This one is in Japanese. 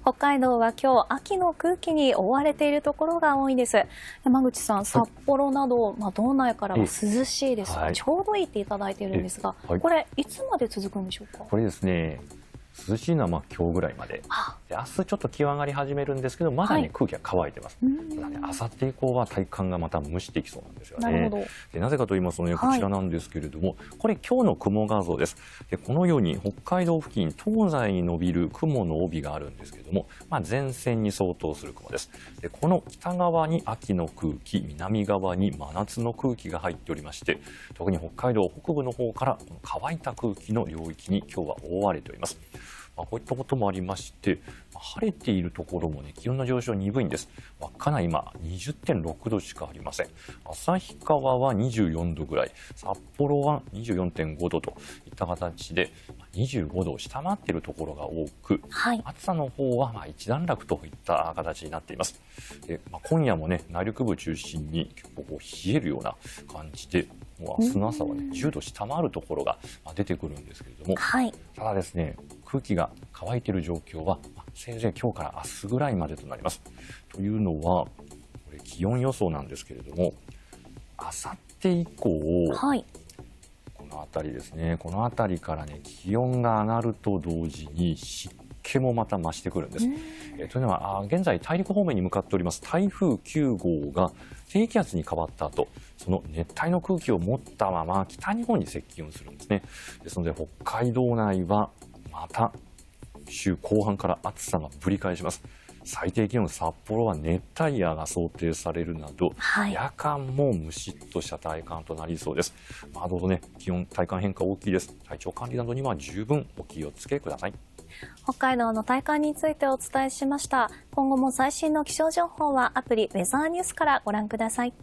北海道は今日秋の空気に覆われているところが多いです山口さん札幌など、はい、まあ道内からは涼しいです、はい、ちょうどいいっていただいているんですが、はい、これいつまで続くんでしょうかこれですね涼しいのはまあ今日ぐらいまで、あで明日ちょっと気温上がり始めるんですけどまだね、空気が乾いてます。あさって以降は体感がまた蒸していきそうなんですよね。なでなぜかと言いますとねこちらなんですけれども、はい、これ今日の雲画像です。でこのように北海道付近東西に伸びる雲の帯があるんですけれども、まあ、前線に相当する雲です。でこの北側に秋の空気南側に真夏の空気が入っておりまして特に北海道北部の方からこの乾いた空気の領域に今日は覆われております。まあ、こういったこともありまして、晴れているところもね、気温の上昇鈍いんです。稚内今20.6度しかありません。旭川は24度ぐらい、札幌は24.5度といった形で、25度を下回っているところが多く、はい、暑さの方はま一段落といった形になっています。でまあ、今夜もね、内陸部中心に結構こう冷えるような感じで、もう明日の朝はね、10度下回るところが出てくるんですけれども、はい、ただですね、空気が乾いている状況は、せいぜい今日から明日ぐらいまでとなります。というのは、これ気温予想なんですけれども、あさって以降、はい、この辺りですね、この辺りからね、気温が上がると同時に湿気もまた増してくるんです。えというのは、現在大陸方面に向かっております台風9号が低気圧に変わった後、その熱帯の空気を持ったまま北日本に接近するんですね。ですので、北海道内はまた週後半から暑さがぶり返します。最低気温、札幌は熱帯夜が想定されるなど、はい、夜間もむしっとした体感となりそうです。まあ、ね、気温、体感変化大きいです。体調管理などには十分お気をつけください。北海道の体感についてお伝えしました。今後も最新の気象情報はアプリウェザーニュースからご覧ください。